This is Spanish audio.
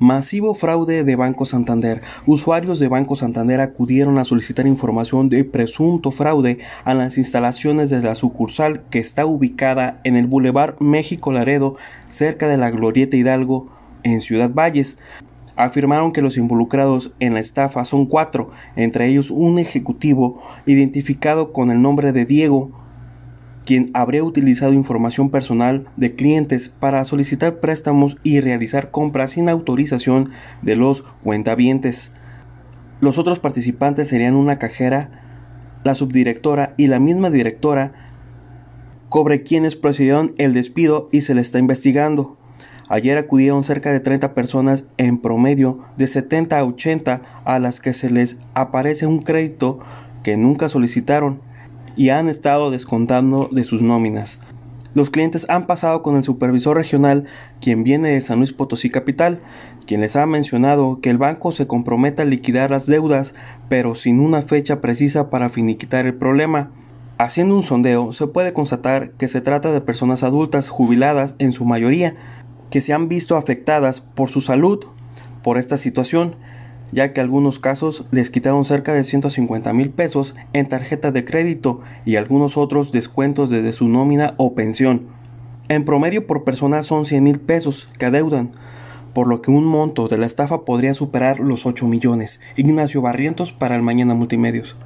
Masivo fraude de Banco Santander. Usuarios de Banco Santander acudieron a solicitar información de presunto fraude a las instalaciones de la sucursal que está ubicada en el Boulevard México Laredo, cerca de la Glorieta Hidalgo, en Ciudad Valles. Afirmaron que los involucrados en la estafa son cuatro, entre ellos un ejecutivo identificado con el nombre de Diego, quien habría utilizado información personal de clientes para solicitar préstamos y realizar compras sin autorización de los cuentavientes. Los otros participantes serían una cajera, la subdirectora y la misma directora cobre quienes procedieron el despido y se le está investigando. Ayer acudieron cerca de 30 personas en promedio de 70 a 80 a las que se les aparece un crédito que nunca solicitaron y han estado descontando de sus nóminas. Los clientes han pasado con el supervisor regional, quien viene de San Luis Potosí Capital, quien les ha mencionado que el banco se compromete a liquidar las deudas, pero sin una fecha precisa para finiquitar el problema. Haciendo un sondeo, se puede constatar que se trata de personas adultas jubiladas en su mayoría, que se han visto afectadas por su salud, por esta situación, ya que algunos casos les quitaron cerca de 150 mil pesos en tarjeta de crédito y algunos otros descuentos desde su nómina o pensión. En promedio por persona son 100 mil pesos que adeudan, por lo que un monto de la estafa podría superar los 8 millones. Ignacio Barrientos para el Mañana Multimedios.